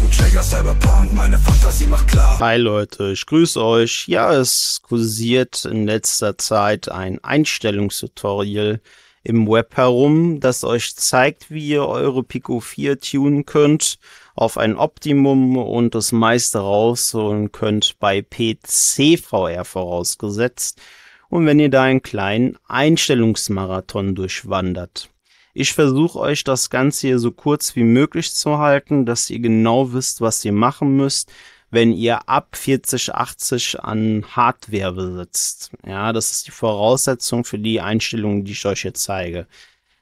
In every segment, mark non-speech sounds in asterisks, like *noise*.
rechten Trigger, Cyberpunk, meine Fantasie macht klar. Hi Leute, ich grüße euch. Ja, es kursiert in letzter Zeit ein Einstellungstutorial im Web herum, das euch zeigt, wie ihr eure Pico 4 tunen könnt auf ein Optimum und das meiste rausholen könnt bei PCVR vorausgesetzt. Und wenn ihr da einen kleinen Einstellungsmarathon durchwandert. Ich versuche euch das Ganze hier so kurz wie möglich zu halten, dass ihr genau wisst, was ihr machen müsst, wenn ihr ab 4080 an Hardware besitzt. Ja, das ist die Voraussetzung für die Einstellungen, die ich euch hier zeige.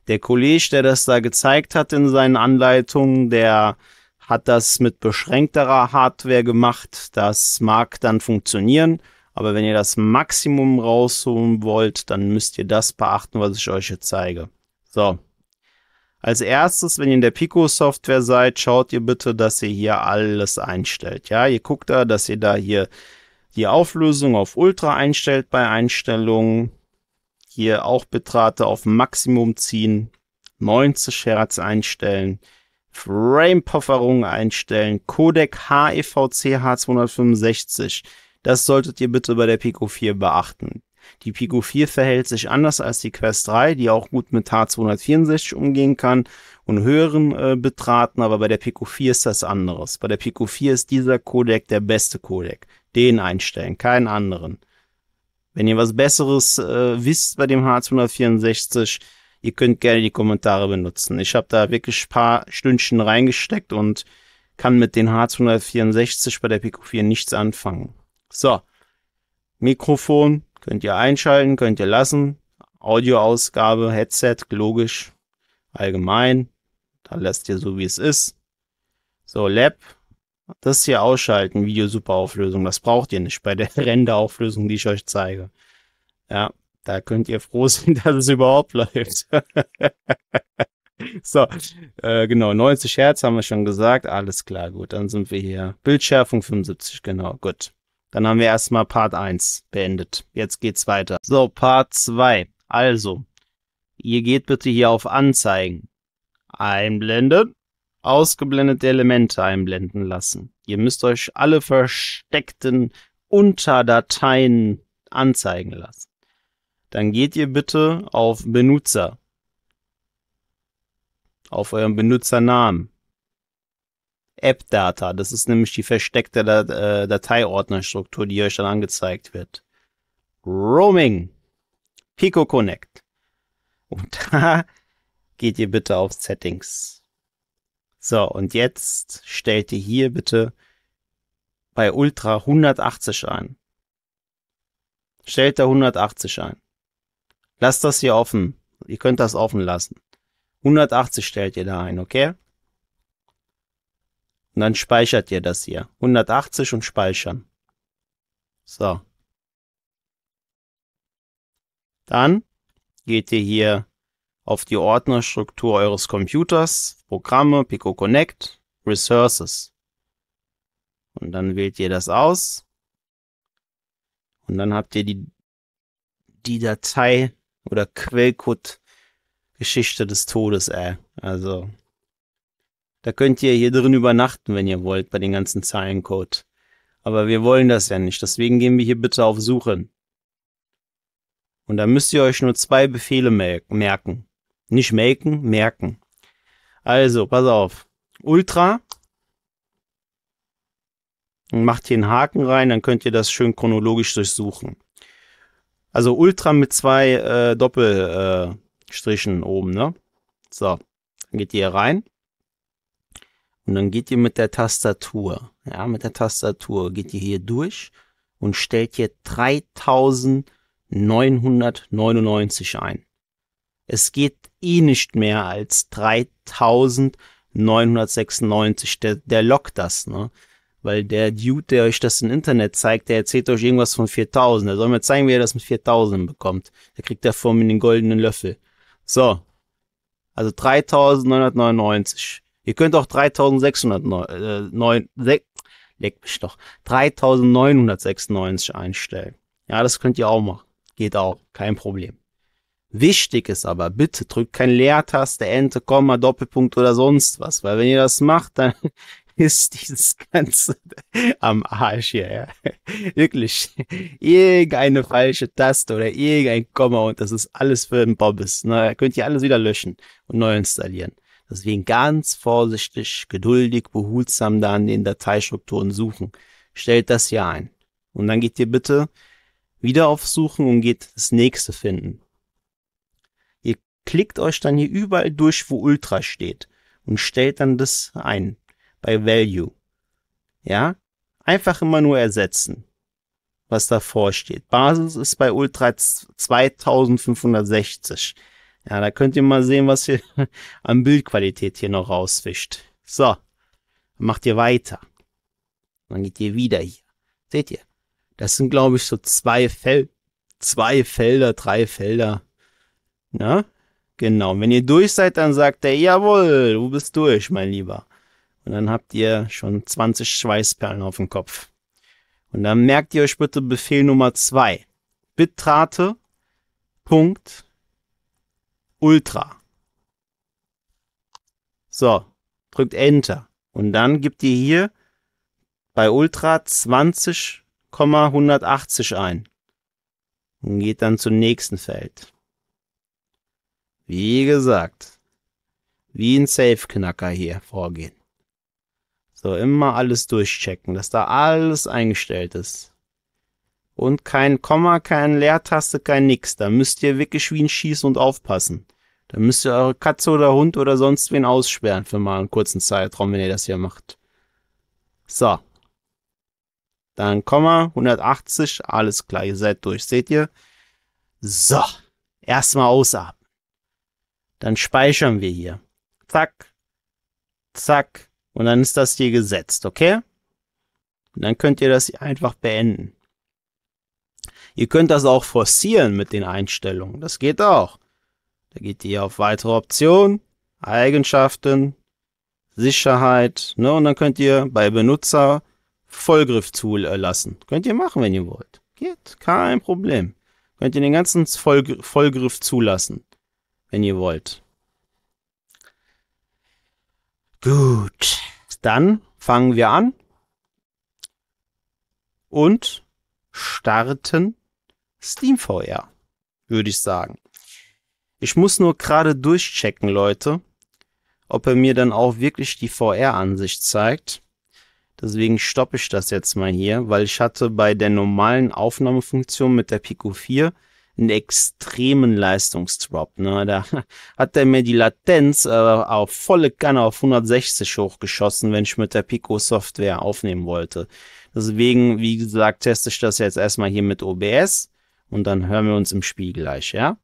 Der Kollege, der das da gezeigt hat in seinen Anleitungen, der hat das mit beschränkterer Hardware gemacht. Das mag dann funktionieren, aber wenn ihr das Maximum rausholen wollt, dann müsst ihr das beachten, was ich euch hier zeige. So, als erstes, wenn ihr in der Pico-Software seid, schaut ihr bitte, dass ihr hier alles einstellt. Ja, ihr guckt da, dass ihr da hier die Auflösung auf Ultra einstellt bei Einstellungen. Hier auch Bitrate auf Maximum ziehen. 90 Hertz einstellen. Frame-Pufferung einstellen. Codec HEVC H265. Das solltet ihr bitte bei der Pico 4 beachten. Die Pico 4 verhält sich anders als die Quest 3, die auch gut mit H264 umgehen kann und höheren äh, Betraten, aber bei der Pico 4 ist das anderes. Bei der Pico 4 ist dieser Codec der beste Codec. Den einstellen, keinen anderen. Wenn ihr was Besseres äh, wisst bei dem H264, ihr könnt gerne die Kommentare benutzen. Ich habe da wirklich ein paar Stündchen reingesteckt und kann mit den H264 bei der Pico 4 nichts anfangen. So, Mikrofon, Könnt ihr einschalten, könnt ihr lassen. Audioausgabe, Headset, logisch, allgemein. Da lasst ihr so, wie es ist. So, Lab, das hier ausschalten, Videosuperauflösung, das braucht ihr nicht bei der *laughs* Renderauflösung, die ich euch zeige. Ja, da könnt ihr froh *laughs* sein, dass es überhaupt läuft. *laughs* so, äh, genau, 90 Hertz haben wir schon gesagt, alles klar, gut, dann sind wir hier. Bildschärfung 75, genau, gut. Dann haben wir erstmal Part 1 beendet. Jetzt geht's weiter. So, Part 2. Also, ihr geht bitte hier auf Anzeigen. Einblenden. Ausgeblendete Elemente einblenden lassen. Ihr müsst euch alle versteckten Unterdateien anzeigen lassen. Dann geht ihr bitte auf Benutzer. Auf euren Benutzernamen. App-Data. Das ist nämlich die versteckte äh, Dateiordnerstruktur, die euch dann angezeigt wird. Roaming. Pico Connect. Und *laughs* da geht ihr bitte auf Settings. So, und jetzt stellt ihr hier bitte bei Ultra 180 ein. Stellt da 180 ein. Lasst das hier offen. Ihr könnt das offen lassen. 180 stellt ihr da ein, okay? Und dann speichert ihr das hier. 180 und speichern. So. Dann geht ihr hier auf die Ordnerstruktur eures Computers, Programme, Pico Connect, Resources. Und dann wählt ihr das aus. Und dann habt ihr die, die Datei oder Quellcode Geschichte des Todes, ey. Also, da könnt ihr hier drin übernachten, wenn ihr wollt, bei den ganzen Zeilencode. Aber wir wollen das ja nicht, deswegen gehen wir hier bitte auf Suchen. Und da müsst ihr euch nur zwei Befehle merken. Nicht melken, merken. Also, pass auf. Ultra. Und macht hier einen Haken rein, dann könnt ihr das schön chronologisch durchsuchen. Also Ultra mit zwei äh, Doppelstrichen äh, oben, ne? So, dann geht ihr hier rein. Und dann geht ihr mit der Tastatur, ja, mit der Tastatur geht ihr hier durch und stellt hier 3999 ein. Es geht eh nicht mehr als 3996. Der, der lockt das, ne? Weil der Dude, der euch das im Internet zeigt, der erzählt euch irgendwas von 4000. Der soll mir zeigen, wie er das mit 4000 bekommt. Der kriegt davon den goldenen Löffel. So. Also 3999. Ihr könnt auch 3.600 äh, leck mich doch, 3996 einstellen. Ja, das könnt ihr auch machen. Geht auch, kein Problem. Wichtig ist aber, bitte drückt kein Leertaste, Ente, Komma, Doppelpunkt oder sonst was, weil wenn ihr das macht, dann *laughs* ist dieses Ganze *laughs* am Arsch hier. Ja. *laughs* Wirklich. Irgendeine falsche Taste oder irgendein Komma und das ist alles für den Bobbes. Na, ne? könnt ihr alles wieder löschen und neu installieren. Deswegen ganz vorsichtig, geduldig, behutsam da an den Dateistrukturen suchen. Stellt das hier ein. Und dann geht ihr bitte wieder aufsuchen und geht das nächste finden. Ihr klickt euch dann hier überall durch, wo Ultra steht und stellt dann das ein bei Value. Ja? Einfach immer nur ersetzen, was davor steht. Basis ist bei Ultra 2560. Ja, da könnt ihr mal sehen, was ihr *laughs* an Bildqualität hier noch rauswischt. So, macht ihr weiter. Dann geht ihr wieder hier. Seht ihr? Das sind, glaube ich, so zwei, Fel zwei Felder, drei Felder. Na? Genau. wenn ihr durch seid, dann sagt er, jawohl, du bist durch, mein Lieber. Und dann habt ihr schon 20 Schweißperlen auf dem Kopf. Und dann merkt ihr euch bitte Befehl Nummer 2. Bitrate. Punkt. Ultra. So, drückt Enter. Und dann gibt ihr hier bei Ultra 20,180 ein. Und geht dann zum nächsten Feld. Wie gesagt, wie ein Safe-Knacker hier vorgehen. So, immer alles durchchecken, dass da alles eingestellt ist. Und kein Komma, keine Leertaste, kein nix. Da müsst ihr wirklich wie ein Schieß und aufpassen. Dann müsst ihr eure Katze oder Hund oder sonst wen aussperren für mal einen kurzen Zeitraum, wenn ihr das hier macht. So. Dann Komma, 180, alles klar, ihr seid durch, seht ihr? So, erstmal ausatmen. Dann speichern wir hier. Zack, zack, und dann ist das hier gesetzt, okay? Und dann könnt ihr das hier einfach beenden. Ihr könnt das auch forcieren mit den Einstellungen, das geht auch. Da geht ihr auf weitere Optionen, Eigenschaften, Sicherheit, ne? Und dann könnt ihr bei Benutzer Vollgriff-Tool erlassen. Könnt ihr machen, wenn ihr wollt. Geht, kein Problem. Könnt ihr den ganzen Voll Vollgriff zulassen, wenn ihr wollt. Gut, dann fangen wir an und starten Steam VR, würde ich sagen. Ich muss nur gerade durchchecken, Leute, ob er mir dann auch wirklich die VR-Ansicht zeigt. Deswegen stoppe ich das jetzt mal hier, weil ich hatte bei der normalen Aufnahmefunktion mit der Pico 4 einen extremen Leistungsdrop. Ne? Da *laughs* hat er mir die Latenz äh, auf volle Kanne auf 160 hochgeschossen, wenn ich mit der Pico Software aufnehmen wollte. Deswegen, wie gesagt, teste ich das jetzt erstmal hier mit OBS und dann hören wir uns im Spiel gleich, ja?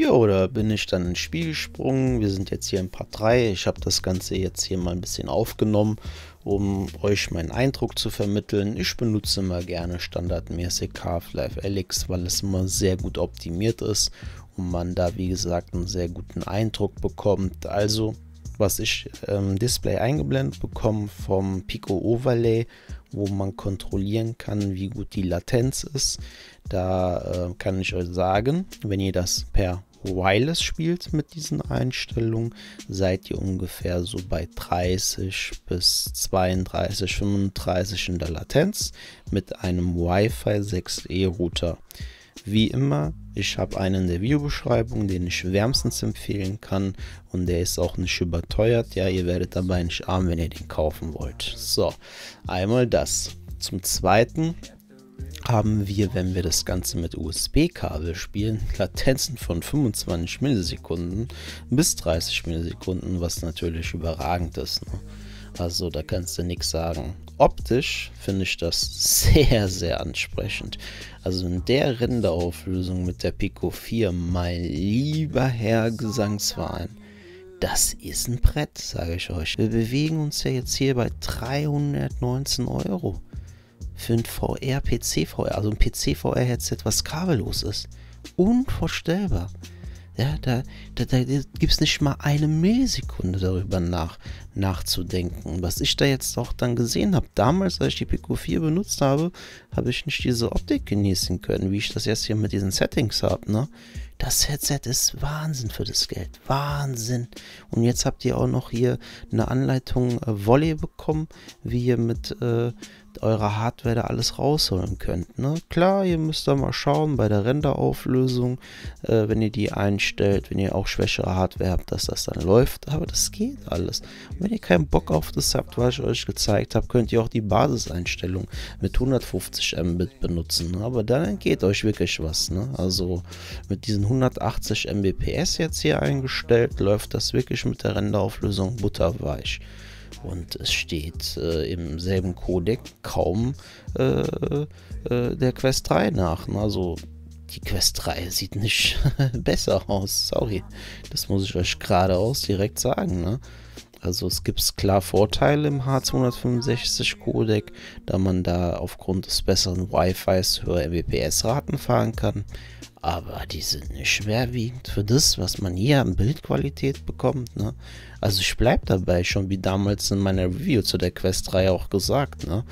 Ja, oder bin ich dann ins Spiel gesprungen. Wir sind jetzt hier in Part 3. Ich habe das Ganze jetzt hier mal ein bisschen aufgenommen, um euch meinen Eindruck zu vermitteln. Ich benutze immer gerne standardmäßig Half-Life Alyx, weil es immer sehr gut optimiert ist und man da, wie gesagt, einen sehr guten Eindruck bekommt. Also, was ich im ähm, Display eingeblendet bekomme vom Pico Overlay wo man kontrollieren kann, wie gut die Latenz ist. Da äh, kann ich euch sagen, wenn ihr das per Wireless spielt mit diesen Einstellungen, seid ihr ungefähr so bei 30 bis 32, 35 in der Latenz mit einem Wi-Fi 6E Router. Wie immer, ich habe einen in der Videobeschreibung, den ich wärmstens empfehlen kann und der ist auch nicht überteuert. Ja, ihr werdet dabei nicht arm, wenn ihr den kaufen wollt. So, einmal das. Zum Zweiten haben wir, wenn wir das Ganze mit USB-Kabel spielen, Latenzen von 25 Millisekunden bis 30 Millisekunden, was natürlich überragend ist. Ne? Also da kannst du nichts sagen. Optisch finde ich das *laughs* sehr, sehr ansprechend. Also in der Renderauflösung mit der Pico 4, mein lieber Herr Gesangsverein. Das ist ein Brett, sage ich euch. Wir bewegen uns ja jetzt hier bei 319 Euro für ein VR, PC-VR, also ein PC-VR-Headset, was kabellos ist. Unvorstellbar. Ja, da, da, da gibt es nicht mal eine Millisekunde darüber nach, nachzudenken. Was ich da jetzt auch dann gesehen habe, damals, als ich die Pico 4 benutzt habe, habe ich nicht diese Optik genießen können, wie ich das jetzt hier mit diesen Settings habe. Ne? Das Headset ist Wahnsinn für das Geld. Wahnsinn. Und jetzt habt ihr auch noch hier eine Anleitung äh, Volley bekommen, wie ihr mit, äh, eurer Hardware da alles rausholen könnt. Ne? Klar, ihr müsst da mal schauen bei der Renderauflösung, äh, wenn ihr die einstellt, wenn ihr auch schwächere Hardware habt, dass das dann läuft. Aber das geht alles. Und wenn ihr keinen Bock auf das habt, was ich euch gezeigt habe, könnt ihr auch die Basiseinstellung mit 150 Mbit benutzen. Ne? Aber dann geht euch wirklich was. Ne? Also mit diesen 180 Mbps jetzt hier eingestellt, läuft das wirklich mit der Renderauflösung butterweich und es steht äh, im selben Codec kaum äh, äh der Quest 3 nach. Also die Quest 3 sieht nicht *laughs* besser aus. Sorry, das muss ich euch geradeaus direkt sagen. Ne? Also es gibt klar Vorteile im H265-Codec, da man da aufgrund des besseren Wi-Fis höhere Mbps-Raten fahren kann. Aber die sind nicht schwerwiegend für das, was man hier an Bildqualität bekommt. Ne? Also ich bleibe dabei, schon wie damals in meiner Review zu der Quest-Reihe auch gesagt, ne?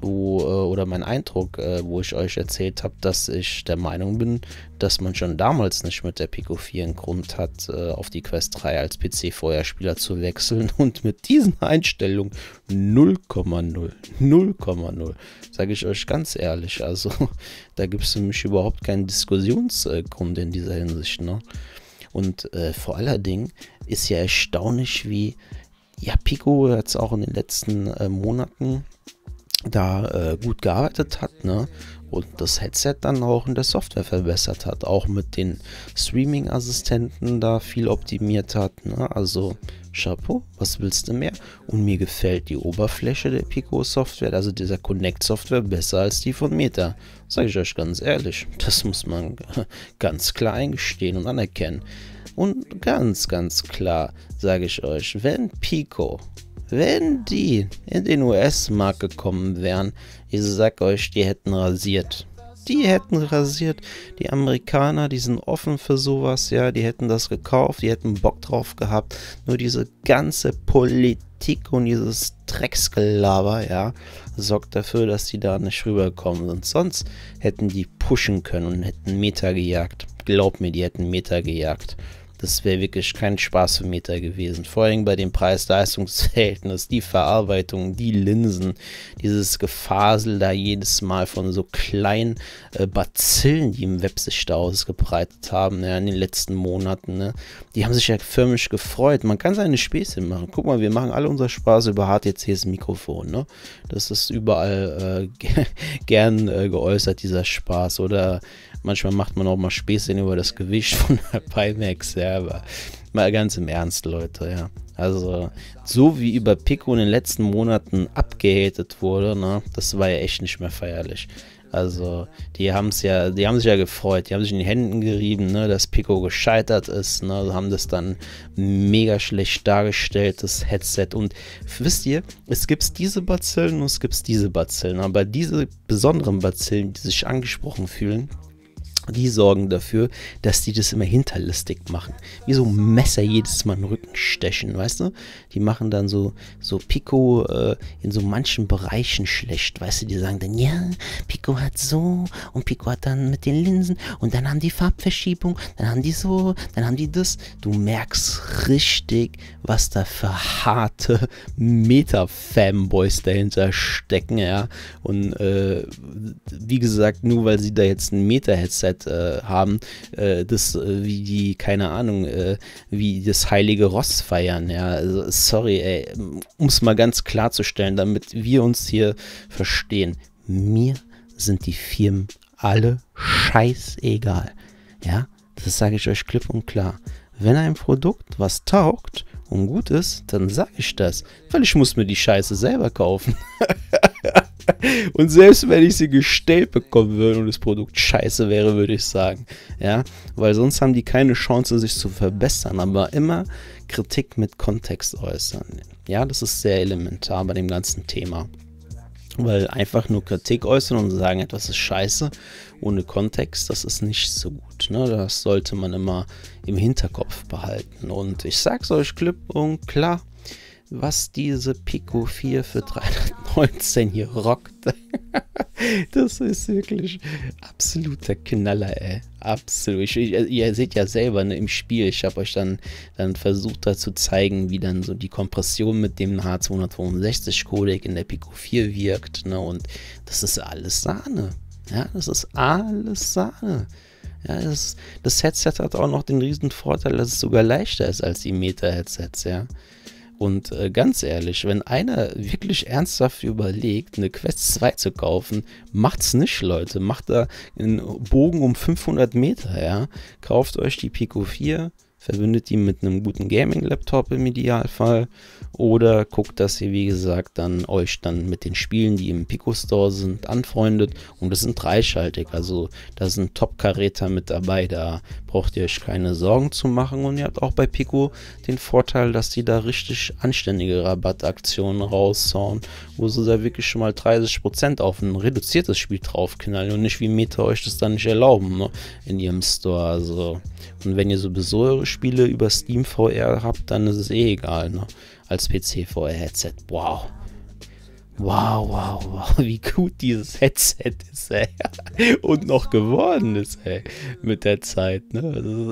Wo, äh, oder mein Eindruck, äh, wo ich euch erzählt habe, dass ich der Meinung bin, dass man schon damals nicht mit der Pico 4 einen Grund hat, äh, auf die Quest 3 als PC-Feuerspieler zu wechseln *laughs* und mit diesen Einstellungen 0,0, 0,0, sage ich euch ganz ehrlich. Also *laughs* da gibt es für mich überhaupt keinen Diskussionsgrund in dieser Hinsicht. Ne? Und äh, vor allen Dingen ist ja erstaunlich, wie ja, Pico jetzt auch in den letzten äh, Monaten da äh, gut gearbeitet hat, ne? Und das Headset dann auch in der Software verbessert hat, auch mit den Streaming-Assistenten da viel optimiert hat, ne? Also Chapeau, was willst du mehr? Und mir gefällt die Oberfläche der Pico-Software, also dieser Connect-Software, besser als die von Meta. Sage ich euch ganz ehrlich, das muss man *laughs* ganz klar eingestehen und anerkennen. Und ganz, ganz klar sage ich euch, wenn Pico, wenn die in den US-Markt gekommen wären, ich sag euch, die hätten rasiert die hätten rasiert. Die Amerikaner, die sind offen für sowas, ja, die hätten das gekauft, die hätten Bock drauf gehabt. Nur diese ganze Politik und dieses Drecksgelaber, ja, sorgt dafür, dass die da nicht rüberkommen. Und sonst hätten die pushen können und hätten Meter gejagt. Glaub mir, die hätten Meter gejagt. Das wäre wirklich kein Spaß für Meta gewesen. Vor allem bei dem Preis-Leistungs-Verhältnis, die Verarbeitung, die Linsen, dieses Gefasel da jedes Mal von so kleinen äh, Bazillen, die im Web sich da ausgebreitet haben, ja, in den letzten Monaten. Ne? Die haben sich ja förmlich gefreut. Man kann seine Späßchen machen. Guck mal, wir machen alle unser Spaß über HTCs Mikrofon. Ne? Das ist überall äh, *laughs* gern äh, geäußert, dieser Spaß. Oder manchmal macht man auch mal Späßchen über das Gewicht von der Pimax. Ja? aber mal ganz im Ernst, Leute, ja. Also, so wie über Pico in den letzten Monaten abgehatet wurde, ne, das war ja echt nicht mehr feierlich. Also, die haben es ja, die haben sich ja gefreut, die haben sich in die Händen gerieben, ne, dass Pico gescheitert ist, ne, also haben das dann mega schlecht dargestellt, das Headset. Und wisst ihr, es gibt diese Bazillen und es gibt diese Bazillen, aber diese besonderen Bazillen, die sich angesprochen fühlen, die sorgen dafür, dass die das immer hinterlistig machen. Wie so ein Messer jedes Mal in den Rücken stechen, weißt du? Die machen dann so, so Pico äh, in so manchen Bereichen schlecht, weißt du? Die sagen dann, ja, Pico hat so und Pico hat dann mit den Linsen und dann haben die Farbverschiebung, dann haben die so, dann haben die das. Du merkst richtig, was da für harte Meta-Fanboys dahinter stecken, ja? Und äh, wie gesagt, nur weil sie da jetzt ein Meta-Headset halt äh, haben, äh, das, äh, wie die, keine Ahnung, äh, wie das heilige Ross feiern, ja. Also, sorry, ey, um es mal ganz klarzustellen, damit wir uns hier verstehen. Mir sind die Firmen alle scheißegal, ja. Das sage ich euch klipp und klar. Wenn ein Produkt was taugt und gut ist, dann sage ich das, weil ich muss mir die Scheiße selber kaufen. *laughs* *laughs* und selbst wenn ich sie gestellt bekommen würde und das Produkt scheiße wäre, würde ich sagen. Ja, weil sonst haben die keine Chance, sich zu verbessern. Aber immer Kritik mit Kontext äußern. Ja, das ist sehr elementar bei dem ganzen Thema. Weil einfach nur Kritik äußern und sagen, etwas ist scheiße, ohne Kontext, das ist nicht so gut. Ne? Das sollte man immer im Hinterkopf behalten. Und ich sag's euch klipp und klar, was diese Pico 4 für 319 hier rockt. *laughs* das ist wirklich absoluter Knaller, ey. Absolut. Ich, also, ihr seht ja selber ne, im Spiel, ich habe euch dann, dann versucht da zu zeigen, wie dann so die Kompression mit dem H265-Codec in der Pico 4 wirkt. Ne? Und das ist alles Sahne. Ja, das ist alles Sahne. Ja, das, das Headset hat auch noch den riesen Vorteil, dass es sogar leichter ist als die Meta-Headsets, ja. Und äh, ganz ehrlich, wenn einer wirklich ernsthaft überlegt, eine Quest 2 zu kaufen, macht's nicht, Leute. Macht da einen Bogen um 500 Meter, ja. Kauft euch die Pico 4, verbindet die mit einem guten Gaming-Laptop im Idealfall oder guckt, dass ihr, wie gesagt, dann euch dann mit den Spielen, die im Pico Store sind, anfreundet. Und das sind dreischaltig. Also da sind Top-Karäter mit dabei. Da braucht ihr euch keine Sorgen zu machen. Und ihr habt auch bei Pico den Vorteil, dass die da richtig anständige Rabattaktionen raushauen, wo sie da wirklich schon mal 30% auf ein reduziertes Spiel draufknallen und nicht wie Meta euch das dann nicht erlauben ne? in ihrem Store. Also. Und wenn ihr sowieso eure Spiele über Steam VR habt, dann ist es eh egal. Ne? als PC VR-Headset. Wow. Wow, wow, wow, wie gut dieses Headset ist, ey. *laughs* Und noch geworden ist, ey. Mit der Zeit, ne?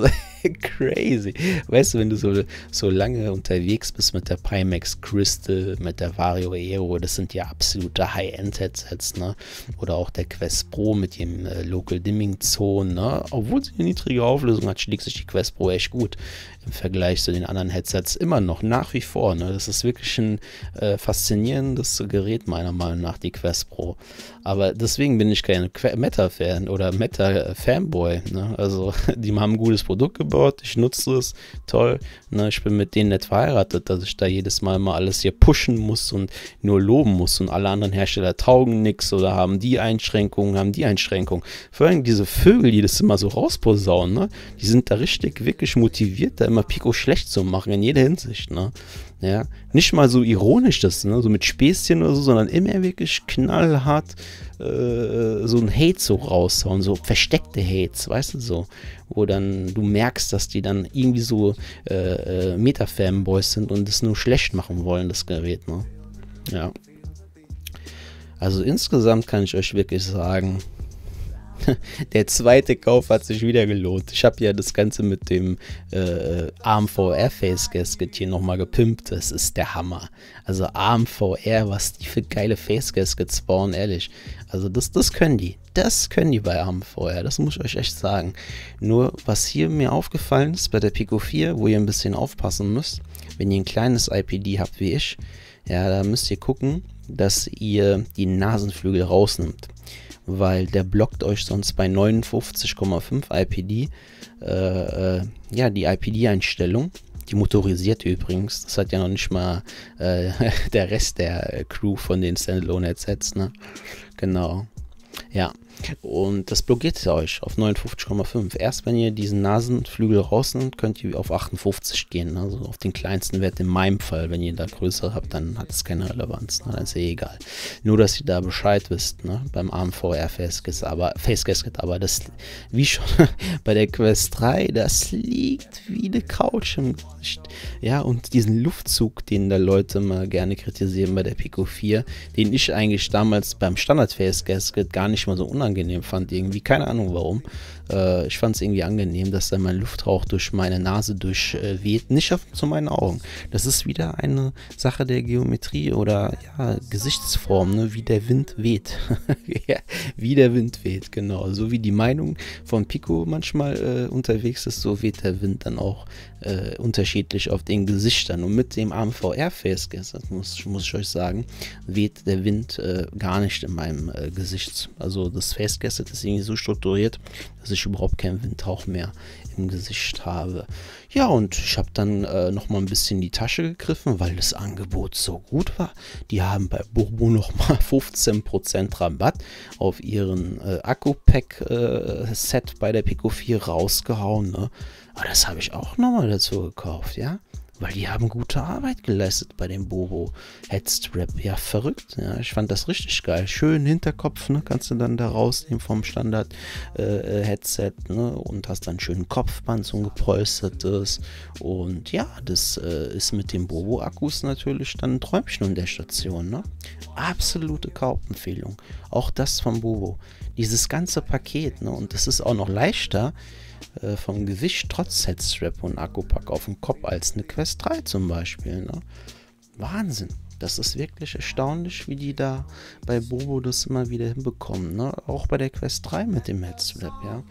Das ist *laughs* crazy. Weißt du, wenn du so, so lange unterwegs bist mit der Pimax Crystal, mit der Vario Aero, das sind ja absolute High-End-Headsets, ne? Oder auch der Quest Pro mit dem äh, Local Dimming Zone, ne? Obwohl sie eine niedrige Auflösung hat, schlägt sich die Quest Pro echt gut im Vergleich zu den anderen Headsets immer noch, nach wie vor, ne? Das ist wirklich ein äh, faszinierendes Gerät überdreht, meiner Meinung nach, die Quest Pro. Aber deswegen bin ich kein Meta-Fan oder Meta-Fanboy. Ne? Also, *laughs* die haben ein gutes Produkt gebaut, ich nutze es, toll. Ne? Ich bin mit denen nicht verheiratet, dass ich da jedes Mal mal alles hier pushen muss und nur loben muss und alle anderen Hersteller taugen nichts oder haben die Einschränkungen, haben die Einschränkungen. Vor allem diese Vögel, die das immer so rausposaunen, ne? die sind da richtig wirklich motiviert, da immer Pico schlecht zu machen, in jeder Hinsicht. Ne? Ja, nicht mal so ironisch das, ne? so mit Späßchen oder so, sondern immer wirklich knallhart äh, so ein Hate so raushauen, so versteckte Hates, weißt du so, wo dann du merkst, dass die dann irgendwie so äh, äh, Meta-Fanboys sind und es nur schlecht machen wollen, das Gerät, ne? Ja. Also insgesamt kann ich euch wirklich sagen, *laughs* der zweite Kauf hat sich wieder gelohnt. Ich habe ja das Ganze mit dem äh, ARM VR Face Gasket hier nochmal gepimpt. Das ist der Hammer. Also ARM VR, was die für geile Face Gaskets bauen, ehrlich. Also das, das können die. Das können die bei ARM VR. Das muss ich euch echt sagen. Nur, was hier mir aufgefallen ist bei der Pico 4, wo ihr ein bisschen aufpassen müsst, wenn ihr ein kleines IPD habt wie ich, ja, da müsst ihr gucken, dass ihr die Nasenflügel rausnimmt weil der blockt euch sonst bei 59,5 IPD äh, äh, ja, die IPD-Einstellung. Die motorisiert übrigens. Das hat ja noch nicht mal äh, *laughs* der Rest der Crew von den Standalone-Headsets. Ne? Genau. Ja, und das blockiert euch auf 59,5. Erst wenn ihr diesen Nasenflügel rausnimmt, könnt ihr auf 58 gehen. Ne? Also auf den kleinsten Wert in meinem Fall. Wenn ihr da größer habt, dann hat es keine Relevanz. Ne? Dann ist eh egal. Nur, dass ihr da Bescheid wisst, ne? beim AMVR Facecasket. Aber, Facecasket, aber das, wie schon *laughs* bei der Quest 3, das liegt wie eine Couch im Gesicht. Ja, und diesen Luftzug, den da Leute mal gerne kritisieren bei der Pico 4, den ich eigentlich damals beim Standard Facecasket gar nicht mal so unabhängig unangenehm fand, irgendwie. Keine Ahnung warum. Äh, ich fand es irgendwie angenehm, dass dann mein Lufthauch durch meine Nase durchweht. Äh, nicht auf, zu meinen Augen. Das ist wieder eine Sache der Geometrie oder ja, Gesichtsform, ne? wie der Wind weht. *laughs* ja, wie der Wind weht, genau. So wie die Meinung von Pico manchmal äh, unterwegs ist, so weht der Wind dann auch äh, unterschiedlich auf den Gesichtern. Und mit dem AMVR-Face, muss, muss ich euch sagen, weht der Wind äh, gar nicht in meinem äh, Gesicht. Also das das Facecasset ist irgendwie so strukturiert, dass ich überhaupt keinen Windhauch mehr im Gesicht habe. Ja, und ich habe dann äh, nochmal ein bisschen in die Tasche gegriffen, weil das Angebot so gut war. Die haben bei Bobo nochmal 15% *laughs* Rabatt auf ihren äh, Akku-Pack-Set äh, bei der Pico 4 rausgehauen. Ne? Aber das habe ich auch nochmal dazu gekauft, ja weil die haben gute Arbeit geleistet bei dem Bobo Headstrap. Ja, verrückt. Ja, ich fand das richtig geil. Schön Hinterkopf, ne? Kannst du dann da rausnehmen vom Standard äh, äh Headset, ne? Und hast dann schön Kopfband, so ein gepolstertes. Und ja, das äh, ist mit dem Bobo Akkus natürlich dann ein Träumchen in der Station, ne? Absolute Kaufempfehlung. Auch das von Bobo. Dieses ganze Paket, ne? Und das ist auch noch leichter äh, vom Gewicht trotz Headstrap und Akkupack auf dem Kopf als eine Quest 3 zum Beispiel. Ne? Wahnsinn. Das ist wirklich erstaunlich, wie die da bei Bobo das immer wieder hinbekommen. Ne? Auch bei der Quest 3 mit dem Headstrap, ja.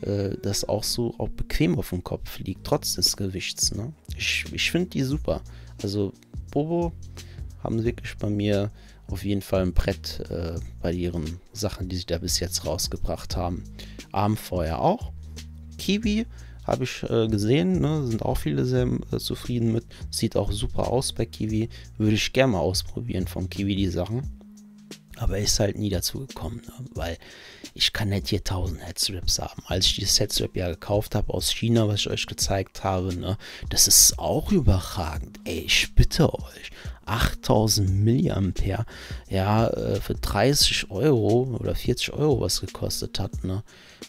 Äh, das auch so auch bequem auf dem Kopf liegt, trotz des Gewichts. Ne? Ich, ich finde die super. Also Bobo haben wirklich bei mir auf jeden Fall ein Brett äh, bei ihren Sachen, die sie da bis jetzt rausgebracht haben. Abendfeuer auch. Kiwi habe ich äh, gesehen, ne? sind auch viele sehr äh, zufrieden mit. Sieht auch super aus bei Kiwi. Würde ich gerne mal ausprobieren von Kiwi die Sachen. Aber ist halt nie dazu gekommen, ne? weil ich kann nicht hier 1000 Headstrips haben. Als ich dieses Headstrip ja gekauft habe aus China, was ich euch gezeigt habe, ne, das ist auch überragend. Ey, ich bitte euch. 8000 Milliampere, ja, äh, für 30 Euro oder 40 Euro was gekostet hat, ne.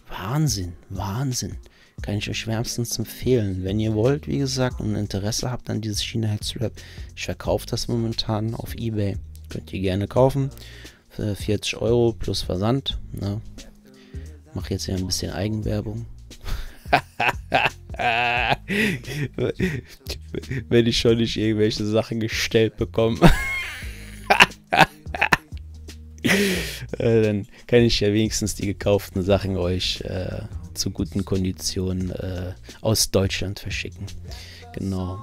Wahnsinn, Wahnsinn. Kann ich euch wärmstens empfehlen. Wenn ihr wollt, wie gesagt, und Interesse habt an dieses China Hex Wrap, ich verkaufe das momentan auf Ebay. Könnt ihr gerne kaufen. Für 40 Euro plus Versand. Ne? Mach jetzt hier ein bisschen Eigenwerbung. *laughs* Wenn ich schon nicht irgendwelche Sachen gestellt bekomme. *laughs* Äh, dann kann ich ja wenigstens die gekauften Sachen euch äh, zu guten Konditionen äh, aus Deutschland verschicken. Genau.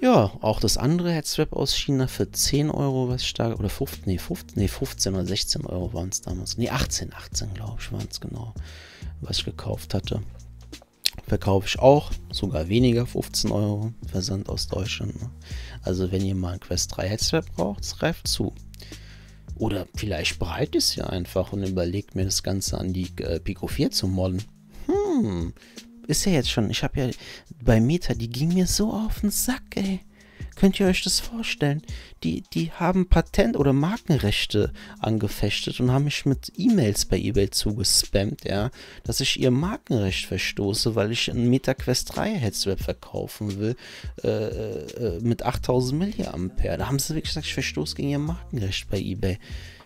Ja, auch das andere Headswap aus China für 10 Euro was ich da, Oder 15, nee, 15, nee, 15 oder 16 Euro waren es damals. Nee, 18, 18 glaube ich waren es genau, was ich gekauft hatte. Verkaufe ich auch, sogar weniger, 15 Euro, Versand aus Deutschland. Ne? Also wenn ihr mal ein Quest 3 Headswap braucht, greift zu. Oder vielleicht breit ich es ja einfach und überlegt mir das Ganze an die äh, Pico 4 zu modden. Hm, ist ja jetzt schon. Ich habe ja bei Meta, die ging mir so auf den Sack, ey. Könnt ihr euch das vorstellen? Die, die haben Patent- oder Markenrechte angefechtet und haben mich mit E-Mails bei eBay zugespammt, ja, dass ich ihr Markenrecht verstoße, weil ich ein MetaQuest 3 Headswap verkaufen will äh, äh, äh mit 8000 Milliampere. Da haben sie wirklich gesagt, ich verstoße gegen ihr Markenrecht bei eBay.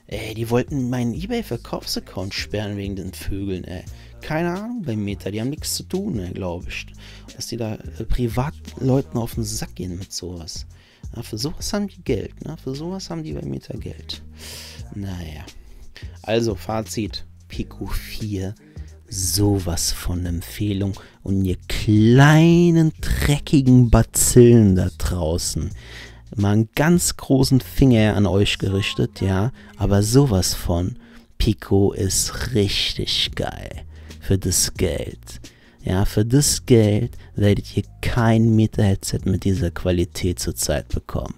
Ey, die wollten meinen eBay-Verkaufsaccount sperren wegen den Vögeln, ey keine Ahnung bei Meta, die haben nichts zu tun, ne, glaube ich. Dass die da äh, Privatleuten auf den Sack gehen mit sowas. Na, für sowas haben die Geld, ne? Für sowas haben die bei Meta Geld. Naja. Also, Fazit: Pico 4 sowas von Empfehlung und ihr kleinen dreckigen Bazillen da draußen. Mal einen ganz großen Finger an euch gerichtet, ja, aber sowas von Pico ist richtig geil für das Geld. Ja, für das Geld werdet ihr kein Mieter-Headset mit dieser Qualität zurzeit bekommen.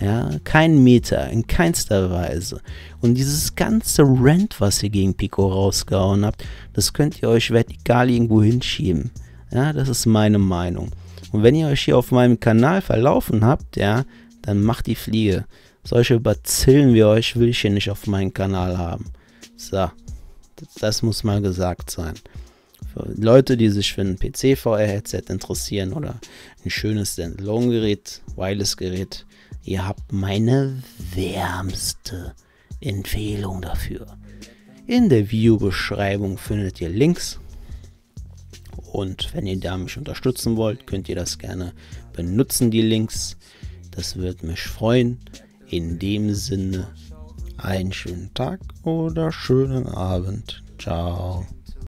Ja, kein Mieter, in keinster Weise. Und dieses ganze Rent, was ihr gegen Pico rausgehauen habt, das könnt ihr euch vertikal irgendwo hinschieben. Ja, das ist meine Meinung. Und wenn ihr euch hier auf meinem Kanal verlaufen habt, ja, dann macht die Fliege. Solche Bazillen wie euch will ich hier nicht auf meinem Kanal haben. So. Das muss mal gesagt sein. Für Leute, die sich für ein PC-VR-Headset interessieren oder ein schönes Standalone-Gerät, Wireless-Gerät, ihr habt meine wärmste Empfehlung dafür. In der Videobeschreibung findet ihr Links. Und wenn ihr da mich unterstützen wollt, könnt ihr das gerne benutzen, die Links. Das würde mich freuen. In dem Sinne einen schönen Tag oder schönen Abend. Ciao.